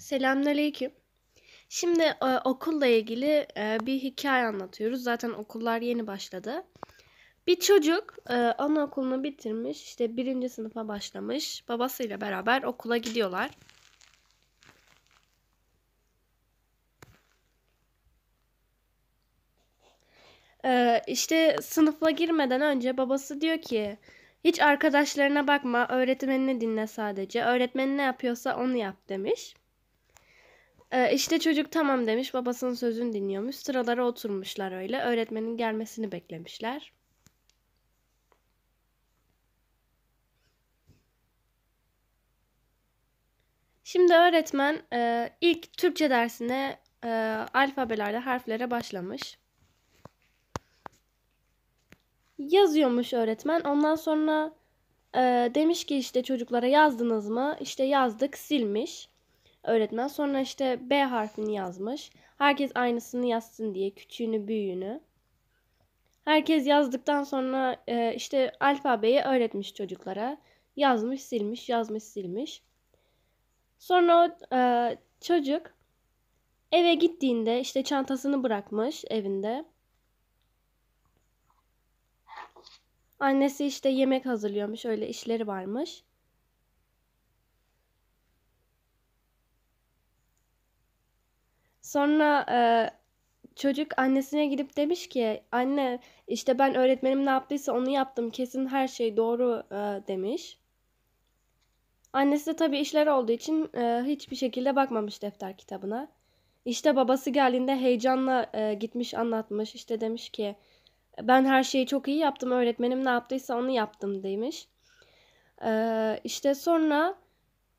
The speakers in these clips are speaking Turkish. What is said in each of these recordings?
Selamünaleyküm. Şimdi e, okulla ilgili e, bir hikaye anlatıyoruz. Zaten okullar yeni başladı. Bir çocuk e, anaokulunu bitirmiş, işte birinci sınıfa başlamış. Babasıyla beraber okula gidiyorlar. E, işte sınıfa girmeden önce babası diyor ki... Hiç arkadaşlarına bakma, öğretmenini dinle sadece. Öğretmen ne yapıyorsa onu yap demiş. Ee, işte çocuk tamam demiş babasının sözünü dinliyormuş. Sıralara oturmuşlar öyle. Öğretmenin gelmesini beklemişler. Şimdi öğretmen e, ilk Türkçe dersine e, alfabelerde harflere başlamış. Yazıyormuş öğretmen. Ondan sonra e, demiş ki işte çocuklara yazdınız mı? İşte yazdık silmiş öğretmen. Sonra işte B harfini yazmış. Herkes aynısını yazsın diye küçüğünü büyüğünü. Herkes yazdıktan sonra e, işte alfabeyi öğretmiş çocuklara. Yazmış silmiş yazmış silmiş. Sonra o e, çocuk eve gittiğinde işte çantasını bırakmış evinde. Annesi işte yemek hazırlıyormuş öyle işleri varmış. Sonra e, çocuk annesine gidip demiş ki anne işte ben öğretmenim ne yaptıysa onu yaptım kesin her şey doğru e, demiş. Annesi de tabii işler olduğu için e, hiçbir şekilde bakmamış defter kitabına. İşte babası geldiğinde heyecanla e, gitmiş anlatmış işte demiş ki ben her şeyi çok iyi yaptım öğretmenim ne yaptıysa onu yaptım demiş. E, işte sonra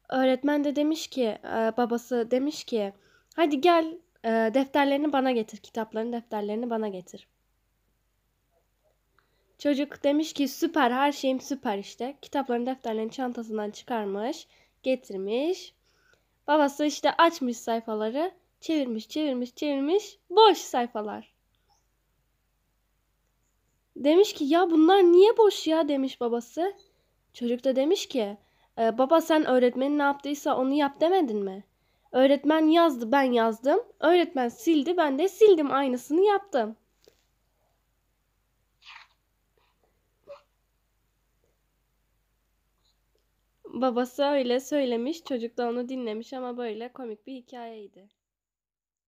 öğretmen de demiş ki e, babası demiş ki hadi gel e, defterlerini bana getir. Kitapların defterlerini bana getir. Çocuk demiş ki süper her şeyim süper işte. Kitapların defterlerini çantasından çıkarmış. Getirmiş. Babası işte açmış sayfaları. Çevirmiş çevirmiş çevirmiş. Boş sayfalar. Demiş ki ya bunlar niye boş ya demiş babası. Çocuk da demiş ki e, baba sen öğretmenin ne yaptıysa onu yap demedin mi? Öğretmen yazdı ben yazdım. Öğretmen sildi ben de sildim aynısını yaptım. Babası öyle söylemiş çocuk da onu dinlemiş ama böyle komik bir hikayeydi.